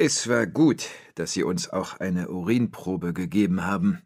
Es war gut, dass Sie uns auch eine Urinprobe gegeben haben.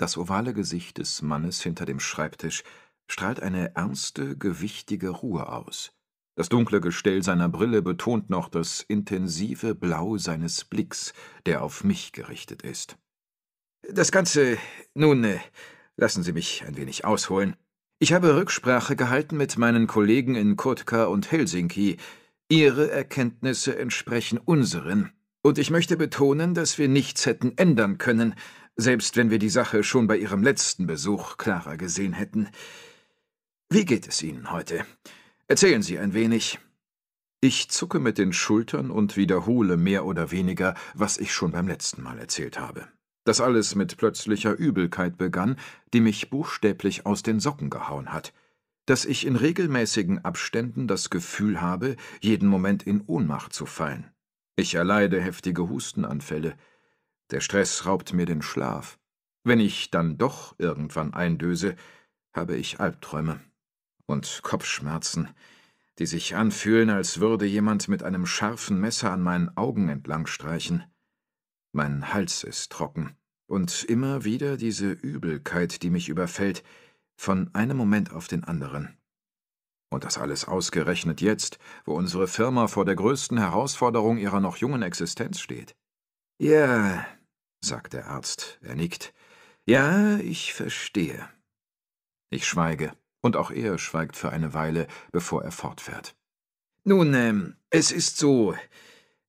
Das ovale Gesicht des Mannes hinter dem Schreibtisch strahlt eine ernste, gewichtige Ruhe aus. Das dunkle Gestell seiner Brille betont noch das intensive Blau seines Blicks, der auf mich gerichtet ist. Das Ganze, nun, äh, lassen Sie mich ein wenig ausholen. Ich habe Rücksprache gehalten mit meinen Kollegen in Kotka und Helsinki, Ihre Erkenntnisse entsprechen unseren, und ich möchte betonen, dass wir nichts hätten ändern können, selbst wenn wir die Sache schon bei Ihrem letzten Besuch klarer gesehen hätten. Wie geht es Ihnen heute? Erzählen Sie ein wenig. Ich zucke mit den Schultern und wiederhole mehr oder weniger, was ich schon beim letzten Mal erzählt habe. Das alles mit plötzlicher Übelkeit begann, die mich buchstäblich aus den Socken gehauen hat dass ich in regelmäßigen Abständen das Gefühl habe, jeden Moment in Ohnmacht zu fallen. Ich erleide heftige Hustenanfälle. Der Stress raubt mir den Schlaf. Wenn ich dann doch irgendwann eindöse, habe ich Albträume und Kopfschmerzen, die sich anfühlen, als würde jemand mit einem scharfen Messer an meinen Augen entlangstreichen. Mein Hals ist trocken, und immer wieder diese Übelkeit, die mich überfällt, von einem Moment auf den anderen. Und das alles ausgerechnet jetzt, wo unsere Firma vor der größten Herausforderung ihrer noch jungen Existenz steht. Ja, sagt der Arzt, er nickt. Ja, ich verstehe. Ich schweige, und auch er schweigt für eine Weile, bevor er fortfährt. Nun, ähm, es ist so.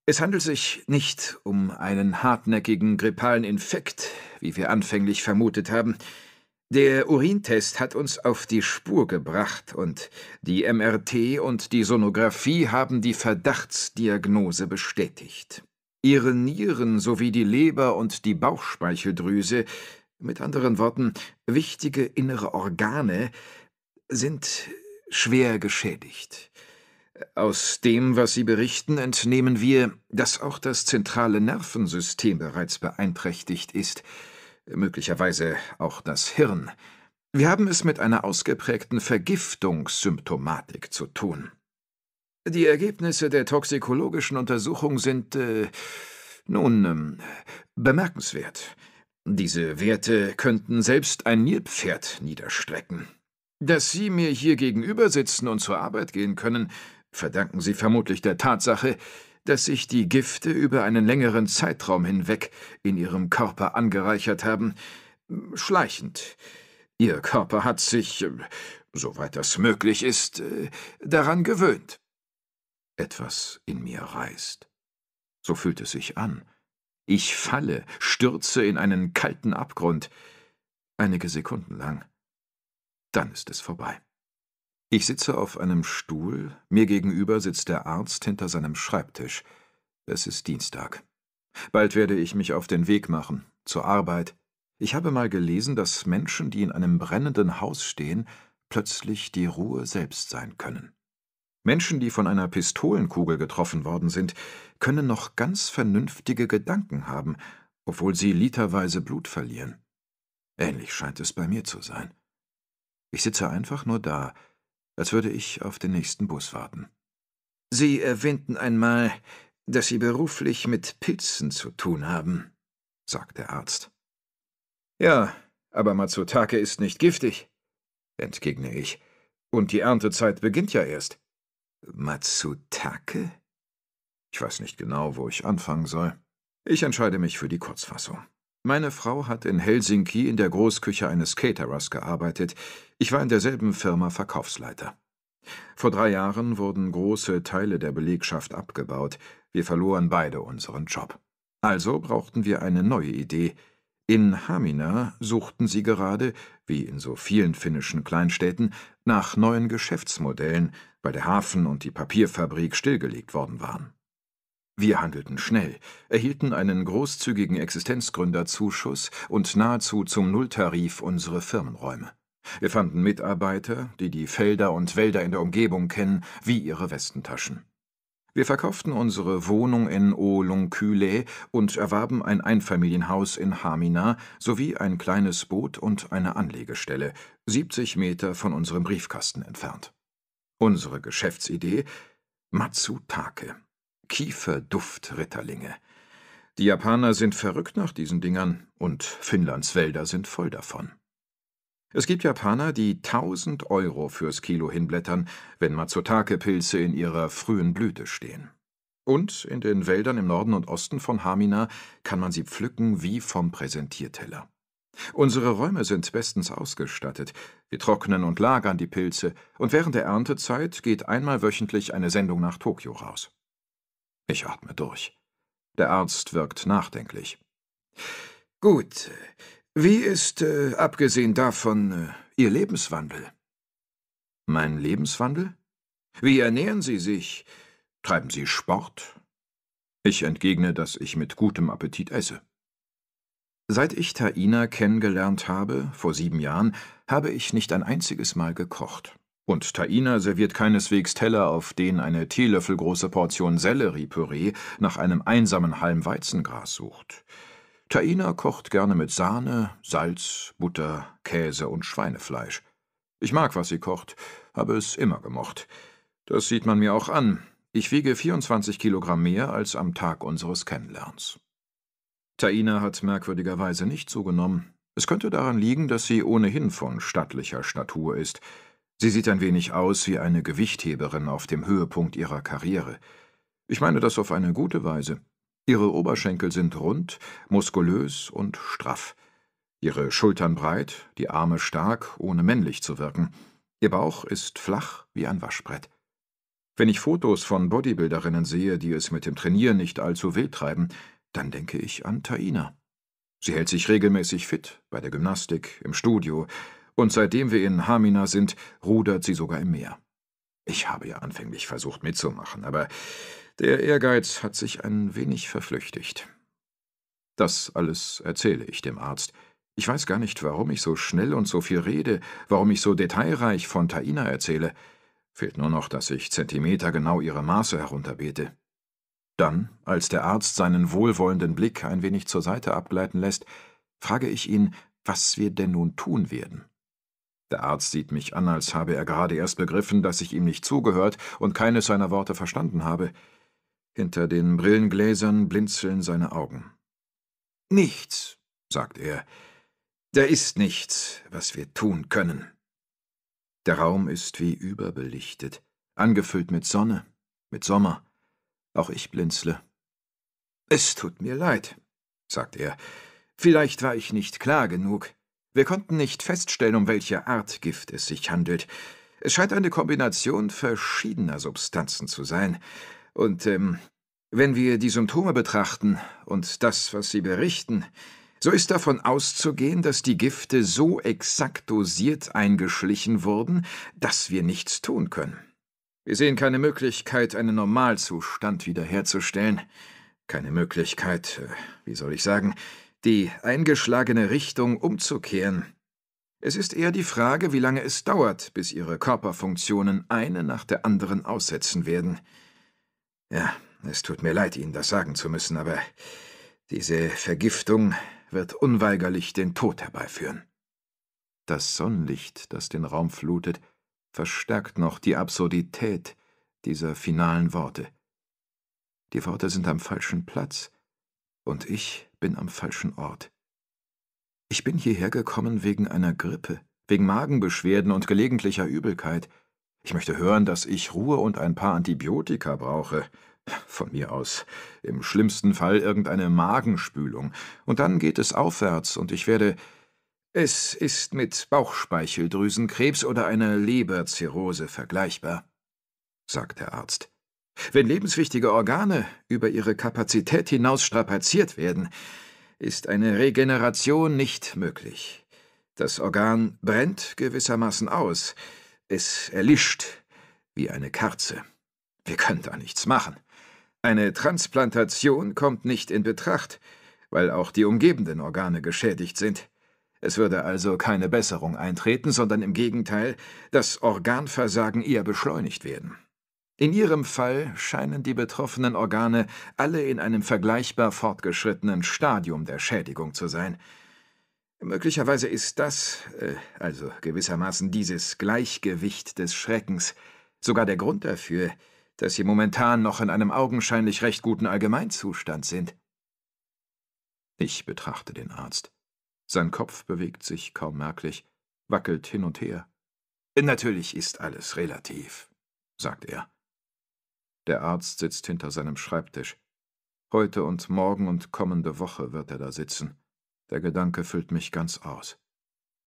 Es handelt sich nicht um einen hartnäckigen grippalen Infekt, wie wir anfänglich vermutet haben. Der Urintest hat uns auf die Spur gebracht und die MRT und die Sonographie haben die Verdachtsdiagnose bestätigt. Ihre Nieren sowie die Leber und die Bauchspeicheldrüse, mit anderen Worten wichtige innere Organe, sind schwer geschädigt. Aus dem, was Sie berichten, entnehmen wir, dass auch das zentrale Nervensystem bereits beeinträchtigt ist – möglicherweise auch das Hirn. Wir haben es mit einer ausgeprägten Vergiftungssymptomatik zu tun. Die Ergebnisse der toxikologischen Untersuchung sind, äh, nun, äh, bemerkenswert. Diese Werte könnten selbst ein Nilpferd niederstrecken. Dass Sie mir hier gegenüber sitzen und zur Arbeit gehen können, verdanken Sie vermutlich der Tatsache, dass sich die Gifte über einen längeren Zeitraum hinweg in ihrem Körper angereichert haben, schleichend. Ihr Körper hat sich, soweit das möglich ist, daran gewöhnt. Etwas in mir reißt. So fühlt es sich an. Ich falle, stürze in einen kalten Abgrund. Einige Sekunden lang. Dann ist es vorbei. Ich sitze auf einem Stuhl, mir gegenüber sitzt der Arzt hinter seinem Schreibtisch. Es ist Dienstag. Bald werde ich mich auf den Weg machen, zur Arbeit. Ich habe mal gelesen, dass Menschen, die in einem brennenden Haus stehen, plötzlich die Ruhe selbst sein können. Menschen, die von einer Pistolenkugel getroffen worden sind, können noch ganz vernünftige Gedanken haben, obwohl sie literweise Blut verlieren. Ähnlich scheint es bei mir zu sein. Ich sitze einfach nur da, als würde ich auf den nächsten Bus warten. Sie erwähnten einmal, dass Sie beruflich mit Pilzen zu tun haben, sagt der Arzt. Ja, aber Matsutake ist nicht giftig, entgegne ich, und die Erntezeit beginnt ja erst. Matsutake? Ich weiß nicht genau, wo ich anfangen soll. Ich entscheide mich für die Kurzfassung. Meine Frau hat in Helsinki in der Großküche eines Caterers gearbeitet. Ich war in derselben Firma Verkaufsleiter. Vor drei Jahren wurden große Teile der Belegschaft abgebaut. Wir verloren beide unseren Job. Also brauchten wir eine neue Idee. In Hamina suchten sie gerade, wie in so vielen finnischen Kleinstädten, nach neuen Geschäftsmodellen, weil der Hafen und die Papierfabrik stillgelegt worden waren. Wir handelten schnell, erhielten einen großzügigen Existenzgründerzuschuss und nahezu zum Nulltarif unsere Firmenräume. Wir fanden Mitarbeiter, die die Felder und Wälder in der Umgebung kennen, wie ihre Westentaschen. Wir verkauften unsere Wohnung in Oolunküle und erwarben ein Einfamilienhaus in Hamina sowie ein kleines Boot und eine Anlegestelle, 70 Meter von unserem Briefkasten entfernt. Unsere Geschäftsidee Matsutake. Kieferduftritterlinge. Die Japaner sind verrückt nach diesen Dingern und Finnlands Wälder sind voll davon. Es gibt Japaner, die 1000 Euro fürs Kilo hinblättern, wenn Matsutake-Pilze in ihrer frühen Blüte stehen. Und in den Wäldern im Norden und Osten von Hamina kann man sie pflücken wie vom Präsentierteller. Unsere Räume sind bestens ausgestattet. Wir trocknen und lagern die Pilze, und während der Erntezeit geht einmal wöchentlich eine Sendung nach Tokio raus. Ich atme durch. Der Arzt wirkt nachdenklich. Gut. Wie ist, äh, abgesehen davon, äh, Ihr Lebenswandel? Mein Lebenswandel? Wie ernähren Sie sich? Treiben Sie Sport? Ich entgegne, dass ich mit gutem Appetit esse. Seit ich Taina kennengelernt habe, vor sieben Jahren, habe ich nicht ein einziges Mal gekocht. Und Taina serviert keineswegs Teller, auf denen eine Teelöffelgroße Portion Selleriepüree nach einem einsamen Halm Weizengras sucht. Taina kocht gerne mit Sahne, Salz, Butter, Käse und Schweinefleisch. Ich mag, was sie kocht, habe es immer gemocht. Das sieht man mir auch an. Ich wiege 24 Kilogramm mehr als am Tag unseres Kennenlernens. Taina hat merkwürdigerweise nicht zugenommen. Es könnte daran liegen, dass sie ohnehin von stattlicher Statur ist – Sie sieht ein wenig aus wie eine Gewichtheberin auf dem Höhepunkt ihrer Karriere. Ich meine das auf eine gute Weise. Ihre Oberschenkel sind rund, muskulös und straff. Ihre Schultern breit, die Arme stark, ohne männlich zu wirken. Ihr Bauch ist flach wie ein Waschbrett. Wenn ich Fotos von Bodybuilderinnen sehe, die es mit dem Trainieren nicht allzu wild treiben, dann denke ich an Taina. Sie hält sich regelmäßig fit, bei der Gymnastik, im Studio und seitdem wir in Hamina sind, rudert sie sogar im Meer. Ich habe ja anfänglich versucht mitzumachen, aber der Ehrgeiz hat sich ein wenig verflüchtigt. Das alles erzähle ich dem Arzt. Ich weiß gar nicht, warum ich so schnell und so viel rede, warum ich so detailreich von Taina erzähle. Fehlt nur noch, dass ich Zentimeter genau ihre Maße herunterbete. Dann, als der Arzt seinen wohlwollenden Blick ein wenig zur Seite abgleiten lässt, frage ich ihn, was wir denn nun tun werden. Der Arzt sieht mich an, als habe er gerade erst begriffen, dass ich ihm nicht zugehört und keines seiner Worte verstanden habe. Hinter den Brillengläsern blinzeln seine Augen. Nichts, sagt er. Da ist nichts, was wir tun können. Der Raum ist wie überbelichtet, angefüllt mit Sonne, mit Sommer. Auch ich blinzle. Es tut mir leid, sagt er. Vielleicht war ich nicht klar genug. Wir konnten nicht feststellen, um welche Art Gift es sich handelt. Es scheint eine Kombination verschiedener Substanzen zu sein. Und ähm, wenn wir die Symptome betrachten und das, was sie berichten, so ist davon auszugehen, dass die Gifte so exakt dosiert eingeschlichen wurden, dass wir nichts tun können. Wir sehen keine Möglichkeit, einen Normalzustand wiederherzustellen, keine Möglichkeit, äh, wie soll ich sagen, die eingeschlagene Richtung umzukehren. Es ist eher die Frage, wie lange es dauert, bis ihre Körperfunktionen eine nach der anderen aussetzen werden. Ja, es tut mir leid, Ihnen das sagen zu müssen, aber diese Vergiftung wird unweigerlich den Tod herbeiführen. Das Sonnenlicht, das den Raum flutet, verstärkt noch die Absurdität dieser finalen Worte. Die Worte sind am falschen Platz, und ich bin am falschen Ort. Ich bin hierher gekommen wegen einer Grippe, wegen Magenbeschwerden und gelegentlicher Übelkeit. Ich möchte hören, dass ich Ruhe und ein paar Antibiotika brauche. Von mir aus. Im schlimmsten Fall irgendeine Magenspülung. Und dann geht es aufwärts und ich werde. Es ist mit Bauchspeicheldrüsenkrebs oder einer Leberzirrhose vergleichbar, sagt der Arzt. Wenn lebenswichtige Organe über ihre Kapazität hinaus strapaziert werden, ist eine Regeneration nicht möglich. Das Organ brennt gewissermaßen aus. Es erlischt wie eine Kerze. Wir können da nichts machen. Eine Transplantation kommt nicht in Betracht, weil auch die umgebenden Organe geschädigt sind. Es würde also keine Besserung eintreten, sondern im Gegenteil das Organversagen eher beschleunigt werden. In Ihrem Fall scheinen die betroffenen Organe alle in einem vergleichbar fortgeschrittenen Stadium der Schädigung zu sein. Möglicherweise ist das, äh, also gewissermaßen dieses Gleichgewicht des Schreckens, sogar der Grund dafür, dass Sie momentan noch in einem augenscheinlich recht guten Allgemeinzustand sind. Ich betrachte den Arzt. Sein Kopf bewegt sich kaum merklich, wackelt hin und her. Natürlich ist alles relativ, sagt er. Der Arzt sitzt hinter seinem Schreibtisch. Heute und morgen und kommende Woche wird er da sitzen. Der Gedanke füllt mich ganz aus.